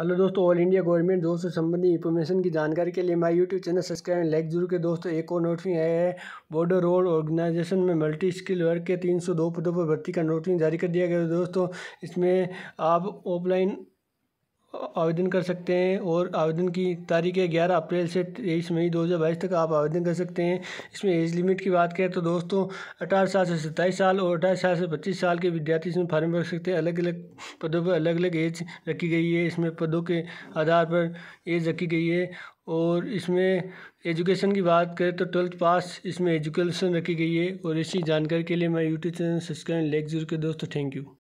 hello दोस्तों all India government job से संबंधित इन्फॉर्मेशन की जानकारी के लिए my YouTube channel subscribe and like जरूर के दोस्तों एक और नोटिफिक आया है बॉर्डर रोड ऑर्गेनाइजेशन में मल्टी स्किल वर्क के 302 पदों पर भर्ती का नोटिफिक जारी कर दिया गया है दोस्तों इसमें आप ऑफलाइन आवेदन कर सकते हैं और आवेदन की तारीख़ है ग्यारह अप्रैल से तेईस मई दो हज़ार बाईस तक आप आवेदन कर सकते हैं इसमें एज लिमिट की बात करें तो दोस्तों अठारह साल से सत्ताईस साल और अठारह साल से पच्चीस साल के विद्यार्थी इसमें फार्म भर सकते हैं अलग अलग पदों पर अलग अलग एज रखी गई है इसमें पदों के आधार पर एज रखी गई है और इसमें एजुकेशन की बात करें तो ट्वेल्थ पास इसमें एजुकेशन रखी गई है और इसी जानकारी के लिए मैं यूट्यूब चैनल सब्सक्राइब लाइक जरूर के दोस्तों थैंक यू